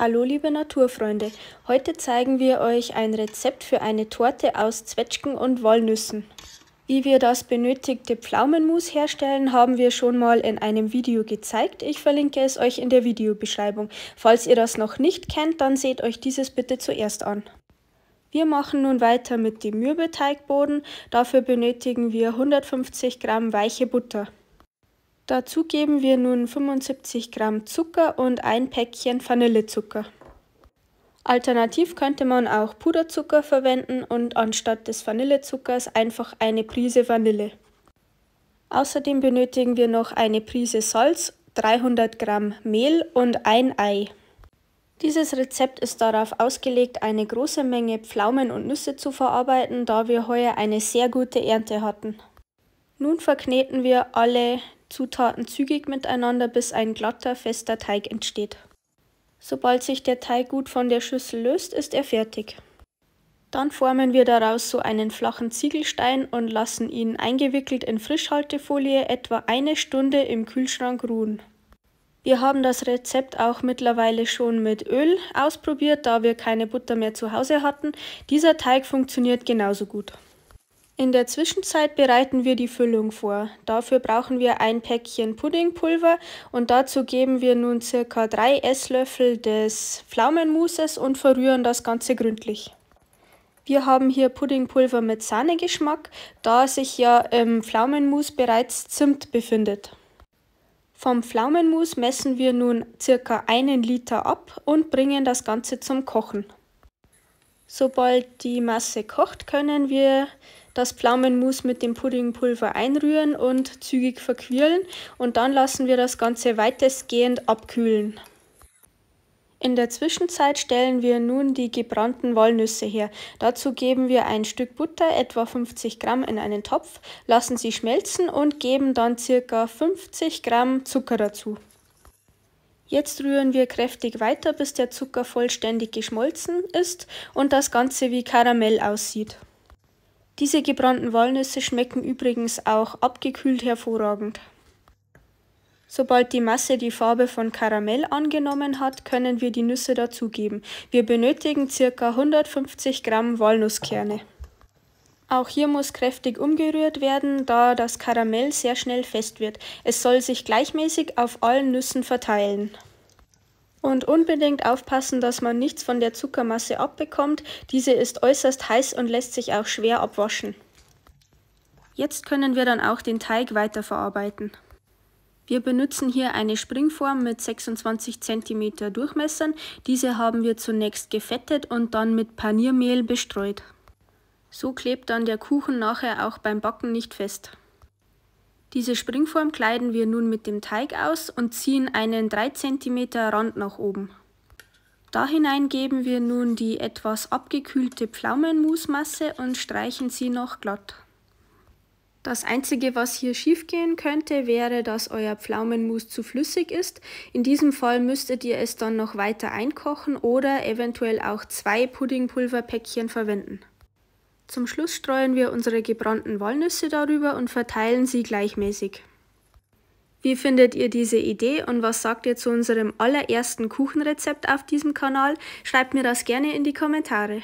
Hallo liebe Naturfreunde, heute zeigen wir euch ein Rezept für eine Torte aus Zwetschgen und Walnüssen. Wie wir das benötigte Pflaumenmus herstellen, haben wir schon mal in einem Video gezeigt. Ich verlinke es euch in der Videobeschreibung. Falls ihr das noch nicht kennt, dann seht euch dieses bitte zuerst an. Wir machen nun weiter mit dem Mürbeteigboden. Dafür benötigen wir 150 Gramm weiche Butter. Dazu geben wir nun 75 Gramm Zucker und ein Päckchen Vanillezucker. Alternativ könnte man auch Puderzucker verwenden und anstatt des Vanillezuckers einfach eine Prise Vanille. Außerdem benötigen wir noch eine Prise Salz, 300 Gramm Mehl und ein Ei. Dieses Rezept ist darauf ausgelegt, eine große Menge Pflaumen und Nüsse zu verarbeiten, da wir heuer eine sehr gute Ernte hatten. Nun verkneten wir alle Zutaten zügig miteinander, bis ein glatter, fester Teig entsteht. Sobald sich der Teig gut von der Schüssel löst, ist er fertig. Dann formen wir daraus so einen flachen Ziegelstein und lassen ihn eingewickelt in Frischhaltefolie etwa eine Stunde im Kühlschrank ruhen. Wir haben das Rezept auch mittlerweile schon mit Öl ausprobiert, da wir keine Butter mehr zu Hause hatten. Dieser Teig funktioniert genauso gut. In der Zwischenzeit bereiten wir die Füllung vor. Dafür brauchen wir ein Päckchen Puddingpulver und dazu geben wir nun ca. 3 Esslöffel des Pflaumenmuses und verrühren das Ganze gründlich. Wir haben hier Puddingpulver mit Sahnegeschmack, da sich ja im ähm, Pflaumenmus bereits Zimt befindet. Vom Pflaumenmus messen wir nun ca. einen Liter ab und bringen das Ganze zum Kochen. Sobald die Masse kocht, können wir das Pflaumenmus mit dem Puddingpulver einrühren und zügig verquirlen und dann lassen wir das Ganze weitestgehend abkühlen. In der Zwischenzeit stellen wir nun die gebrannten Walnüsse her. Dazu geben wir ein Stück Butter, etwa 50 Gramm, in einen Topf, lassen sie schmelzen und geben dann ca. 50 Gramm Zucker dazu. Jetzt rühren wir kräftig weiter, bis der Zucker vollständig geschmolzen ist und das Ganze wie Karamell aussieht. Diese gebrannten Walnüsse schmecken übrigens auch abgekühlt hervorragend. Sobald die Masse die Farbe von Karamell angenommen hat, können wir die Nüsse dazugeben. Wir benötigen ca. 150 Gramm Walnusskerne. Auch hier muss kräftig umgerührt werden, da das Karamell sehr schnell fest wird. Es soll sich gleichmäßig auf allen Nüssen verteilen. Und unbedingt aufpassen, dass man nichts von der Zuckermasse abbekommt. Diese ist äußerst heiß und lässt sich auch schwer abwaschen. Jetzt können wir dann auch den Teig weiterverarbeiten. Wir benutzen hier eine Springform mit 26 cm Durchmessern. Diese haben wir zunächst gefettet und dann mit Paniermehl bestreut. So klebt dann der Kuchen nachher auch beim Backen nicht fest. Diese Springform kleiden wir nun mit dem Teig aus und ziehen einen 3 cm Rand nach oben. Da hinein geben wir nun die etwas abgekühlte Pflaumenmusmasse und streichen sie noch glatt. Das einzige, was hier schiefgehen könnte, wäre, dass euer Pflaumenmus zu flüssig ist. In diesem Fall müsstet ihr es dann noch weiter einkochen oder eventuell auch zwei Puddingpulverpäckchen verwenden. Zum Schluss streuen wir unsere gebrannten Walnüsse darüber und verteilen sie gleichmäßig. Wie findet ihr diese Idee und was sagt ihr zu unserem allerersten Kuchenrezept auf diesem Kanal? Schreibt mir das gerne in die Kommentare.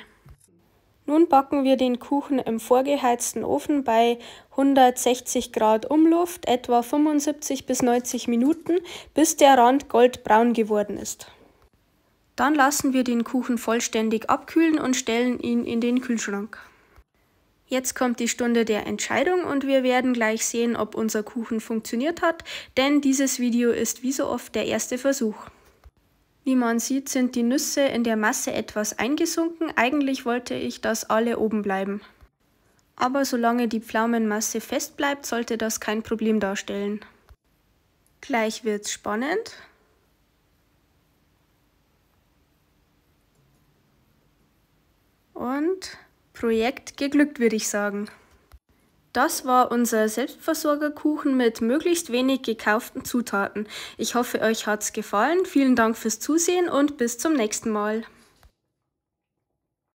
Nun backen wir den Kuchen im vorgeheizten Ofen bei 160 Grad Umluft etwa 75 bis 90 Minuten, bis der Rand goldbraun geworden ist. Dann lassen wir den Kuchen vollständig abkühlen und stellen ihn in den Kühlschrank. Jetzt kommt die Stunde der Entscheidung und wir werden gleich sehen, ob unser Kuchen funktioniert hat, denn dieses Video ist wie so oft der erste Versuch. Wie man sieht, sind die Nüsse in der Masse etwas eingesunken. Eigentlich wollte ich, dass alle oben bleiben. Aber solange die Pflaumenmasse fest bleibt, sollte das kein Problem darstellen. Gleich wird's spannend. Und Projekt geglückt, würde ich sagen. Das war unser Selbstversorgerkuchen mit möglichst wenig gekauften Zutaten. Ich hoffe, euch hat's gefallen. Vielen Dank fürs Zusehen und bis zum nächsten Mal.